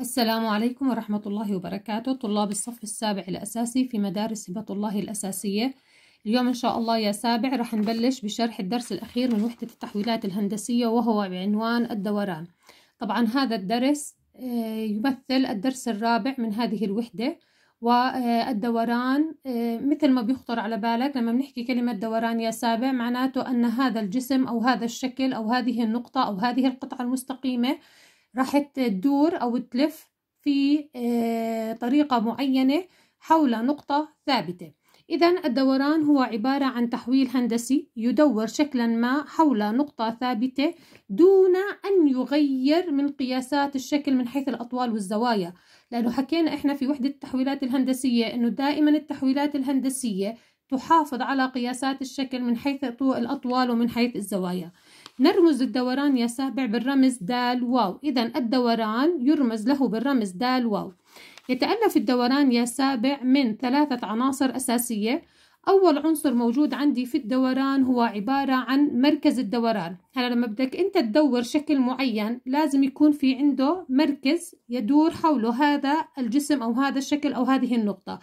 السلام عليكم ورحمة الله وبركاته طلاب الصف السابع الأساسي في مدارس هبة الله الأساسية اليوم إن شاء الله يا سابع رح نبلش بشرح الدرس الأخير من وحدة التحويلات الهندسية وهو بعنوان الدوران طبعا هذا الدرس آه، يمثل الدرس الرابع من هذه الوحدة والدوران آه، مثل ما بيخطر على بالك لما بنحكي كلمة دوران يا سابع معناته أن هذا الجسم أو هذا الشكل أو هذه النقطة أو هذه القطعة المستقيمة راح تدور أو تلف في آه، طريقة معينة حول نقطة ثابتة إذا الدوران هو عبارة عن تحويل هندسي يدور شكلا ما حول نقطة ثابتة دون أن يغير من قياسات الشكل من حيث الأطوال والزوايا لأنه حكينا إحنا في وحدة التحويلات الهندسية أنه دائما التحويلات الهندسية تحافظ على قياسات الشكل من حيث الأطوال ومن حيث الزوايا نرمز للدوران سابع بالرمز دال واو إذا الدوران يرمز له بالرمز دال واو يتألف الدوران يا سابع من ثلاثة عناصر أساسية أول عنصر موجود عندي في الدوران هو عبارة عن مركز الدوران هلا لما بدك أنت تدور شكل معين لازم يكون في عنده مركز يدور حوله هذا الجسم أو هذا الشكل أو هذه النقطة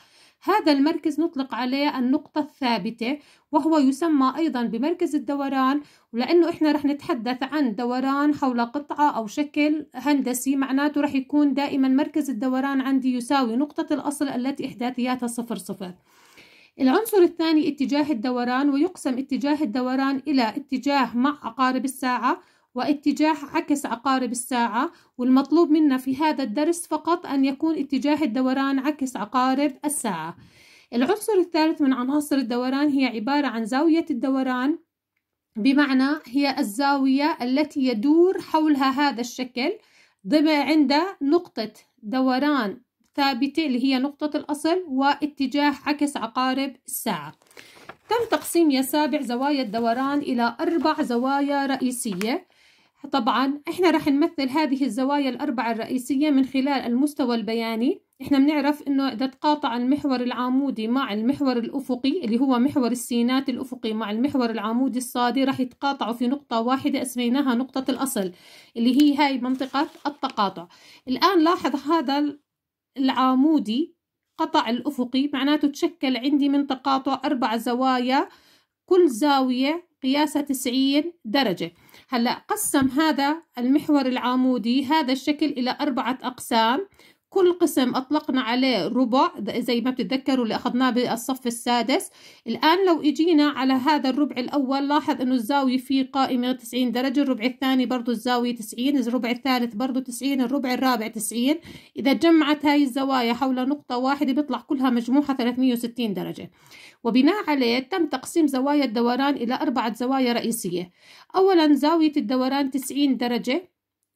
هذا المركز نطلق عليه النقطة الثابتة وهو يسمى أيضا بمركز الدوران ولأنه إحنا رح نتحدث عن دوران حول قطعة أو شكل هندسي معناته رح يكون دائما مركز الدوران عندي يساوي نقطة الأصل التي إحداثياتها صفر صفر العنصر الثاني اتجاه الدوران ويقسم اتجاه الدوران إلى اتجاه مع عقارب الساعة واتجاه عكس عقارب الساعة والمطلوب منا في هذا الدرس فقط أن يكون اتجاه الدوران عكس عقارب الساعة العنصر الثالث من عناصر الدوران هي عبارة عن زاوية الدوران بمعنى هي الزاوية التي يدور حولها هذا الشكل ضبع عند نقطة دوران ثابتة اللي هي نقطة الأصل واتجاه عكس عقارب الساعة تم تقسيم يا سابع زوايا الدوران إلى أربع زوايا رئيسية طبعا احنا راح نمثل هذه الزوايا الأربعة الرئيسية من خلال المستوى البياني احنا بنعرف انه اذا تقاطع المحور العمودي مع المحور الافقي اللي هو محور السينات الافقي مع المحور العمودي الصادي راح يتقاطعوا في نقطة واحدة اسميناها نقطة الاصل اللي هي هاي منطقة التقاطع الان لاحظ هذا العمودي قطع الافقي معناته تشكل عندي من تقاطع اربع زوايا كل زاوية قياسه 90 درجة هلأ قسم هذا المحور العمودي هذا الشكل إلى أربعة أقسام كل قسم أطلقنا عليه ربع زي ما بتتذكروا اللي أخذناه بالصف السادس الآن لو إجينا على هذا الربع الأول لاحظ أنه الزاوية فيه قائمة 90 درجة الربع الثاني برضو الزاوية 90 الربع الثالث برضو 90 الربع الرابع 90 إذا جمعت هاي الزوايا حول نقطة واحدة بيطلع كلها مجموعه 360 درجة وبناء عليه تم تقسيم زوايا الدوران إلى أربعة زوايا رئيسية أولا زاوية الدوران 90 درجة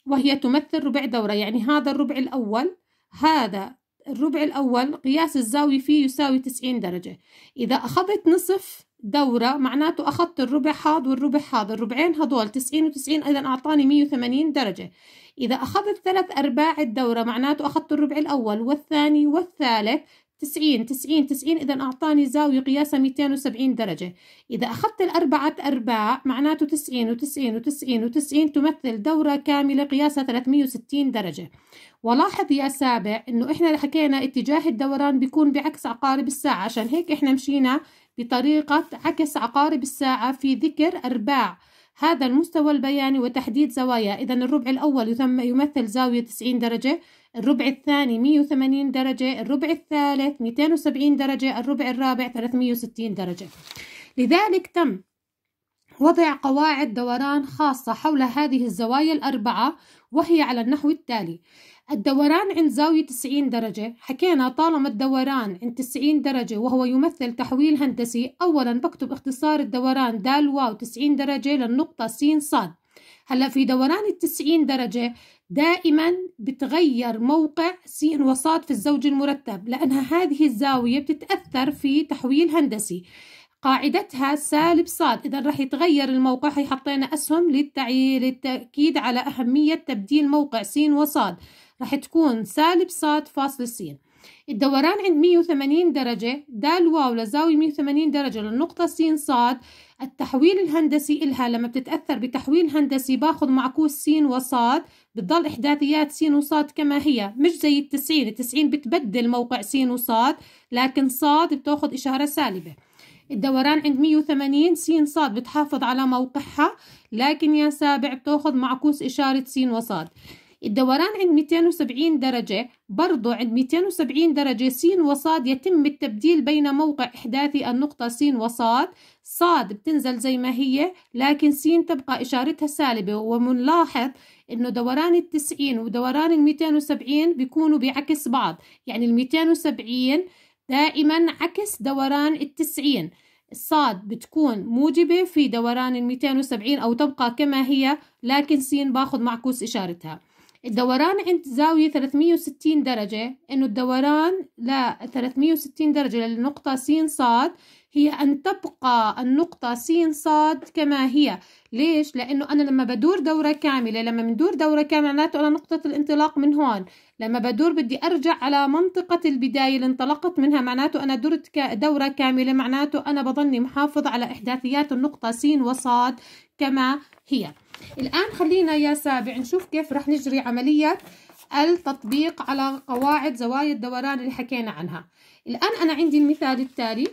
وهي تمثل ربع دورة يعني هذا الربع الأول هذا الربع الأول قياس الزاوية فيه يساوي 90 درجة إذا أخذت نصف دورة معناته أخذت الربع حاض والربع حاض الربعين هذول 90 و90 أيضا أعطاني 180 درجة إذا أخذت ثلاث أرباع الدورة معناته أخذت الربع الأول والثاني والثالث 90 90 90 إذا أعطاني زاوية قياسها 270 درجة إذا أخذت الأربعة أرباع معناته 90 و90 و90 و90 تمثل دورة كاملة قياسها 360 درجة ولاحظ يا سابع إنه إحنا حكينا اتجاه الدوران بيكون بعكس عقارب الساعة عشان هيك إحنا مشينا بطريقة عكس عقارب الساعة في ذكر أرباع هذا المستوى البياني وتحديد زوايا إذا الربع الأول يمثل زاوية 90 درجة الربع الثاني 180 درجة الربع الثالث 270 درجة الربع الرابع 360 درجة لذلك تم وضع قواعد دوران خاصة حول هذه الزوايا الأربعة وهي على النحو التالي الدوران عند زاوية 90 درجة حكينا طالما الدوران عند 90 درجة وهو يمثل تحويل هندسي أولا بكتب اختصار الدوران دال واو 90 درجة للنقطة سين صاد هلا في دوران التسعين درجة دائما بتغير موقع س وساط في الزوج المرتب لأنها هذه الزاوية بتتأثر في تحويل هندسي قاعدتها سالب صاد إذا راح يتغير الموقع هي حطينا أسهم للتعي... للتأكيد على أهمية تبديل موقع س وصاد راح تكون سالب صاد فاصل سين الدوران عند 180 درجة د واو لزاوية 180 درجة للنقطة س ص التحويل الهندسي إلها لما بتتأثر بتحويل هندسي باخذ معكوس س وص بتضل إحداثيات س وص كما هي مش زي التسعين التسعين بتبدل موقع س وص لكن ص بتاخذ إشارة سالبة الدوران عند 180 س ص بتحافظ على موقعها لكن يا سابع بتاخذ معكوس إشارة س وص الدوران عند 270 درجة برضو عند 270 درجة س وصاد يتم التبديل بين موقع إحداثي النقطة س وصاد صاد بتنزل زي ما هي لكن س تبقى إشارتها سالبة ومنلاحظ إنه دوران التسعين ودوران الميتين وسبعين بيكونوا بعكس بعض يعني الميتين وسبعين دائما عكس دوران التسعين الصاد بتكون موجبة في دوران الميتين وسبعين أو تبقى كما هي لكن س باخد معكوس إشارتها الدوران عند زاوية 360 درجة إنه الدوران ل 360 درجة للنقطة س ص هي أن تبقى النقطة س ص كما هي ليش؟ لأنه أنا لما بدور دورة كاملة لما بندور دورة كاملة معناته أنا نقطة الانطلاق من هون لما بدور بدي أرجع على منطقة البداية اللي انطلقت منها معناته أنا درت دورة كاملة معناته أنا بضلني محافظ على إحداثيات النقطة س وص كما هي الآن خلينا يا سابع نشوف كيف رح نجري عملية التطبيق على قواعد زوايا الدوران اللي حكينا عنها الآن أنا عندي المثال التالي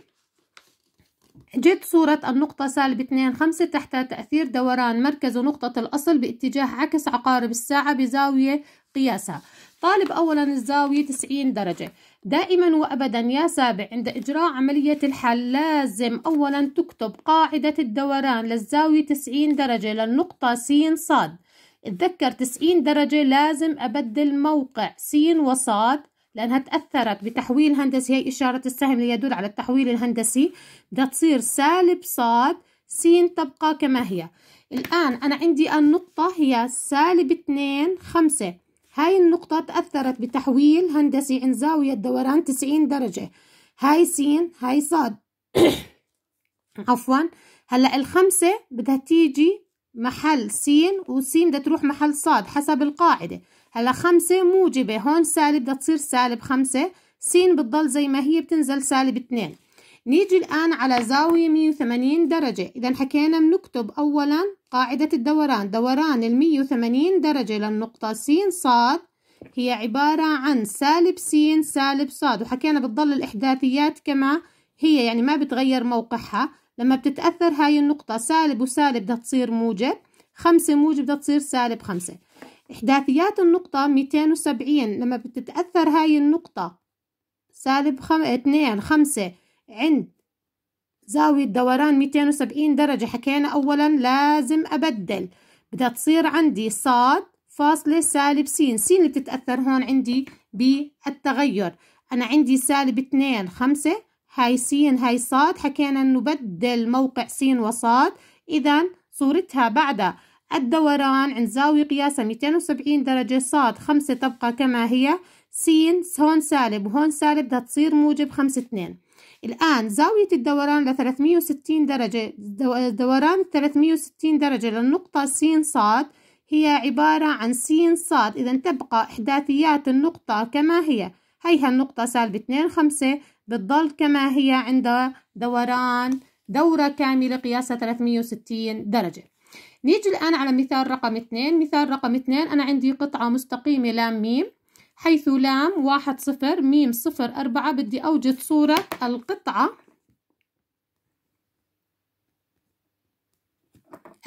جت صورة النقطة سالب اثنين خمسة تحت تأثير دوران مركز نقطة الأصل باتجاه عكس عقارب الساعة بزاوية قياسها طالب أولا الزاوية 90 درجة دائما وأبدا يا سابع عند إجراء عملية الحل لازم أولا تكتب قاعدة الدوران للزاوية 90 درجة للنقطة س ص اتذكر 90 درجة لازم أبدل موقع س وص لأنها تأثرت بتحويل هندسي هي إشارة السهم اللي يدل على التحويل الهندسي بدها تصير سالب ص س تبقى كما هي الآن أنا عندي النقطة هي سالب 2 5 هاي النقطة تأثرت بتحويل هندسي عند زاوية دوران 90 درجة هاي سين هاي صاد عفوا هلا الخمسة بدها تيجي محل سين وسين بدها تروح محل صاد حسب القاعدة هلا خمسة موجبة هون سالب بدها تصير سالب خمسة سين بتضل زي ما هي بتنزل سالب اتنين نيجي الآن على زاوية 180 درجة إذا حكينا بنكتب أولا قاعدة الدوران دوران ال 180 درجة للنقطة س ص هي عبارة عن سالب س سالب ص وحكينا بتضل الإحداثيات كما هي يعني ما بتغير موقعها لما بتتأثر هاي النقطة سالب وسالب بدها تصير موجب خمسة موجب بدها تصير سالب خمسة إحداثيات النقطة 270 لما بتتأثر هاي النقطة سالب خم... اتنين خمسة عند زاوية دوران 270 درجة حكينا أولا لازم أبدل بدها تصير عندي صاد فاصلة سالب سين سين اللي بتتأثر هون عندي بالتغير أنا عندي سالب 2 5 هاي سين هاي صاد حكينا إنه بدل موقع سين وصاد إذا صورتها بعد الدوران عند زاوية قياسها 270 درجة صاد 5 تبقى كما هي سين هون سالب وهون سالب بدها تصير موجب 5 2 الآن زاوية الدوران ل 360 درجة دوران 360 درجة للنقطة س ص هي عبارة عن س ص إذا تبقى إحداثيات النقطة كما هي هيها النقطة سالب 2 5 بتضل كما هي عند دوران دورة كاملة قياسها 360 درجة نيجي الآن على مثال رقم 2 مثال رقم 2 أنا عندي قطعة مستقيمة لام ميم حيث لام واحد صفر ميم صفر أربعة بدي أوجد صورة القطعة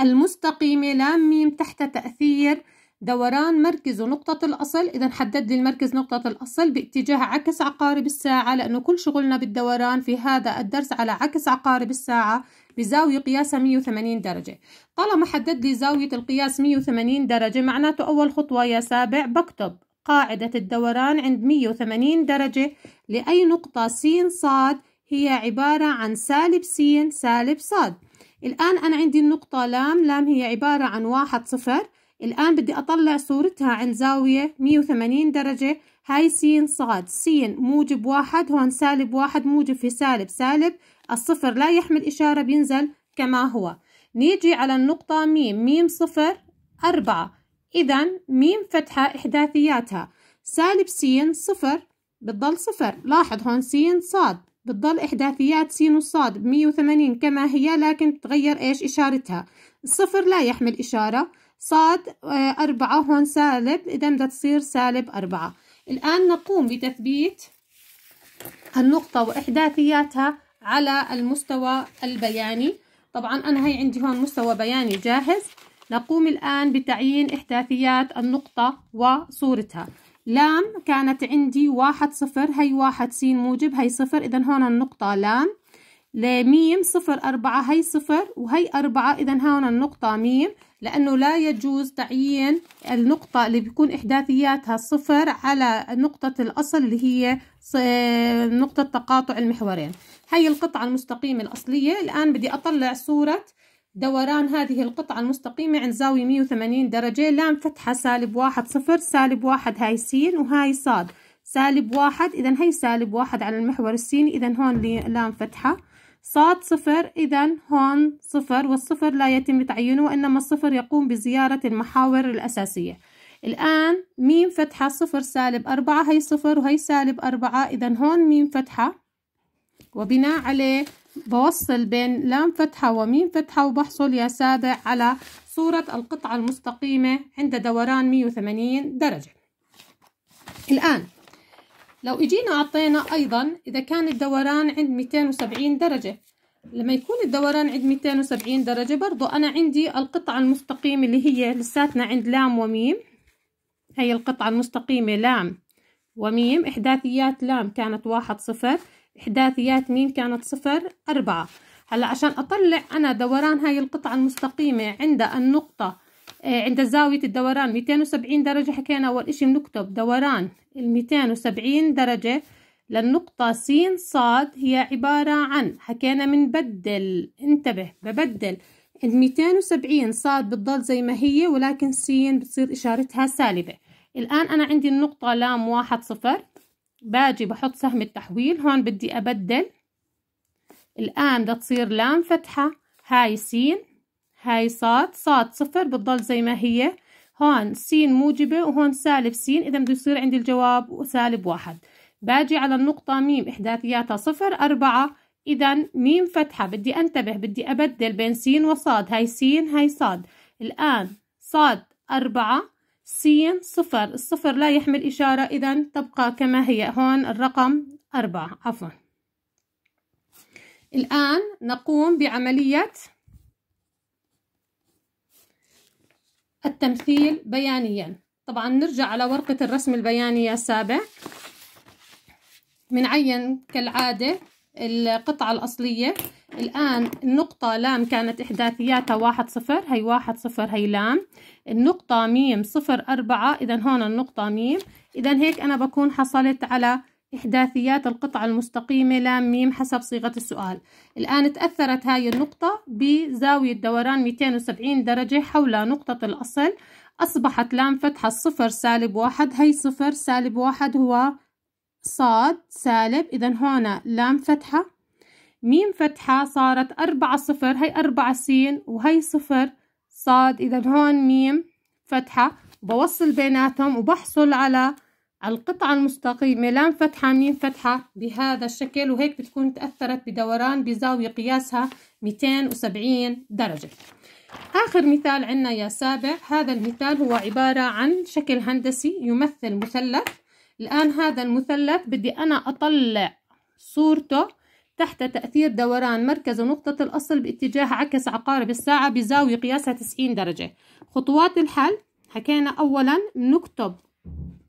المستقيمة لام ميم تحت تأثير دوران مركز نقطة الأصل إذا حدد لي المركز نقطة الأصل باتجاه عكس عقارب الساعة لأنه كل شغلنا بالدوران في هذا الدرس على عكس عقارب الساعة بزاوية قياسها 180 درجة طالما حدد لي زاوية القياس 180 درجة معناته أول خطوة يا سابع بكتب قاعدة الدوران عند 180 درجة لأي نقطة س ص هي عبارة عن سالب س سالب ص. الآن أنا عندي النقطة لام لام هي عبارة عن واحد صفر الآن بدي أطلع صورتها عند زاوية 180 درجة هاي س ص س موجب واحد هون سالب واحد موجب في سالب سالب الصفر لا يحمل إشارة بينزل كما هو نيجي على النقطة ميم ميم صفر أربعة إذا ميم فتحة إحداثياتها سالب س صفر بتضل صفر لاحظ هون س صاد بتضل إحداثيات س وصاد ب 180 كما هي لكن تغير إيش إشارتها الصفر لا يحمل إشارة صاد آه، أربعة هون سالب إذا بدها تصير سالب أربعة الآن نقوم بتثبيت النقطة وإحداثياتها على المستوى البياني طبعا أنا هي عندي هون مستوى بياني جاهز نقوم الآن بتعيين إحداثيات النقطة وصورتها لام كانت عندي واحد صفر هي واحد سين موجب هي صفر إذا هون النقطة لام لميم صفر أربعة هي صفر وهي أربعة إذا هون النقطة ميم لأنه لا يجوز تعيين النقطة اللي بيكون إحداثياتها صفر على نقطة الأصل اللي هي نقطة تقاطع المحورين هي القطعة المستقيمة الأصلية الآن بدي أطلع صورة دوران هذه القطعة المستقيمة عند زاوية 180 درجة لام فتحة سالب واحد صفر سالب واحد هاي سين وهاي صاد سالب واحد إذا هي سالب واحد على المحور السيني إذا هون لام فتحة صاد صفر إذا هون صفر والصفر لا يتم تعيينه وإنما الصفر يقوم بزيارة المحاور الأساسية الآن ميم فتحة صفر سالب أربعة هي صفر وهي سالب أربعة إذا هون ميم فتحة وبناء عليه بوصل بين لام فتحة وميم فتحة وبحصل يا سابع على صورة القطعة المستقيمة عند دوران 180 درجة الآن لو اجينا اعطينا ايضا اذا كان الدوران عند 270 درجة لما يكون الدوران عند 270 درجة برضو انا عندي القطعة المستقيمة اللي هي لساتنا عند لام وميم هي القطعة المستقيمة لام وميم احداثيات لام كانت واحد صفر إحداثيات م كانت صفر أربعة هلا عشان أطلع أنا دوران هاي القطعة المستقيمة عند النقطة آه، عند زاوية الدوران 270 درجة حكينا أول إشي بنكتب دوران ال 270 درجة للنقطة س ص هي عبارة عن حكينا بنبدل انتبه ببدل ال 270 ص بتضل زي ما هي ولكن س بتصير إشارتها سالبة الآن أنا عندي النقطة لام واحد صفر باجي بحط سهم التحويل هون بدي أبدل الآن لتصير تصير لام فتحة هاي سين هاي صاد صاد صفر بتضل زي ما هي هون سين موجبة وهون سالب سين إذا بده يصير عندي الجواب سالب واحد باجي على النقطة ميم إحداثياتها صفر أربعة إذا ميم فتحة بدي أنتبه بدي أبدل بين سين وصاد هاي سين هاي صاد الآن صاد أربعة س صفر الصفر لا يحمل إشارة إذا تبقى كما هي هون الرقم أربعة عفوا الآن نقوم بعملية التمثيل بيانيا طبعا نرجع على ورقة الرسم البيانية السابع بنعين كالعادة القطعة الأصلية الآن النقطة لام كانت إحداثياتها واحد صفر هي واحد صفر هي لام النقطة ميم صفر أربعة إذا هون النقطة ميم إذا هيك أنا بكون حصلت على إحداثيات القطعة المستقيمة لام ميم حسب صيغة السؤال الآن تأثرت هاي النقطة بزاوية دوران 270 درجة حول نقطة الأصل أصبحت لام فتحة صفر سالب واحد هي صفر سالب واحد هو صاد سالب إذا هون لام فتحة ميم فتحة صارت أربعة صفر هي أربعة سين وهي صفر صاد إذا هون ميم فتحة بوصل بيناتهم وبحصل على القطعة المستقيمة لام فتحة ميم فتحة بهذا الشكل وهيك بتكون تأثرت بدوران بزاوية قياسها 270 درجة آخر مثال عنا يا سابع هذا المثال هو عبارة عن شكل هندسي يمثل مثلث الآن هذا المثلث بدي أنا أطلع صورته تحت تأثير دوران مركز نقطة الأصل باتجاه عكس عقارب الساعة بزاوية قياسها 90 درجة خطوات الحل حكينا أولا نكتب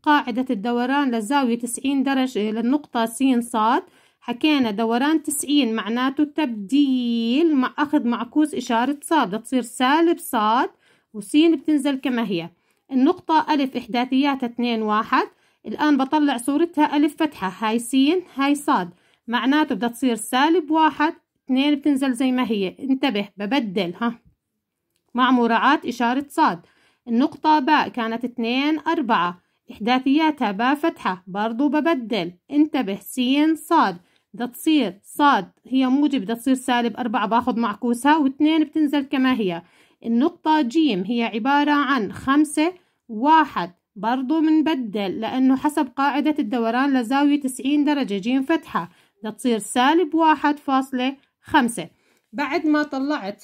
قاعدة الدوران للزاوية 90 درجة للنقطة س صاد حكينا دوران 90 معناته تبديل مع أخذ معكوس إشارة صاد تصير سالب صاد وسين بتنزل كما هي النقطة ألف إحداثياتها 2 واحد الآن بطلع صورتها ألف فتحة هاي سين هاي صاد معناته بدها تصير سالب واحد اتنين بتنزل زي ما هي انتبه ببدل ها مع مراعاة إشارة صاد النقطة باء كانت اتنين أربعة إحداثياتها باء فتحة برضو ببدل انتبه سين صاد بدها تصير صاد هي موجب بدها تصير سالب أربعة باخذ معكوسها واتنين بتنزل كما هي النقطة جيم هي عبارة عن خمسة واحد برضو منبدل لأنه حسب قاعدة الدوران لزاوية تسعين درجة جيم فتحة لتصير سالب واحد فاصلة خمسة بعد ما طلعت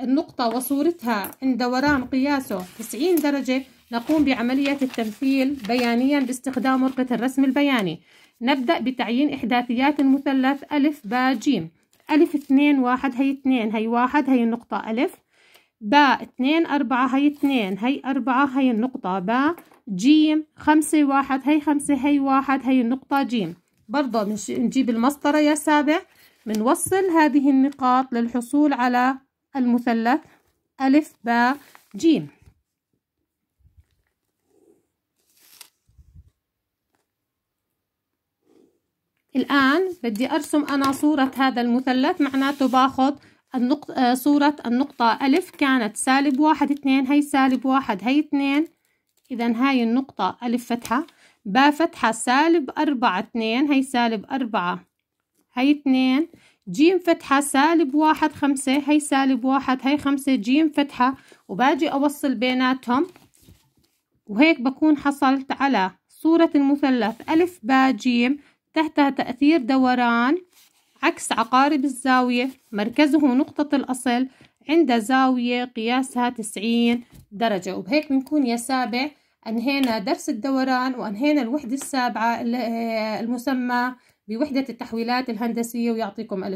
النقطة وصورتها عند دوران قياسه 90 درجة نقوم بعملية التمثيل بيانيا باستخدام ورقة الرسم البياني نبدأ بتعيين إحداثيات المثلث ألف باء جيم ألف اثنين واحد هي اثنين هي واحد هي النقطة ألف باء اثنين أربعة هي اثنين هي أربعة هي النقطة باء جيم خمسة واحد هي خمسة هي واحد هي النقطة جيم برضه نجيب المسطرة يا سابع بنوصل هذه النقاط للحصول على المثلث ألف باء جيم الآن بدي أرسم أنا صورة هذا المثلث معناته باخذ النقط آه، صورة النقطة ألف كانت سالب واحد اتنين هي سالب واحد هي اتنين إذا هاي النقطة ألف فتحة باء فتحة سالب أربعة اتنين هي سالب أربعة هي اتنين جيم فتحة سالب واحد خمسة هي سالب واحد هي خمسة جيم فتحة وباجي أوصل بيناتهم وهيك بكون حصلت على صورة المثلث ألف ب جيم تحتها تأثير دوران عكس عقارب الزاوية مركزه نقطة الأصل عند زاوية قياسها تسعين درجة وبهيك بنكون يا سابع انهينا درس الدوران وانهينا الوحدة السابعة آه، المسمى بوحدة التحويلات الهندسية ويعطيكم ألف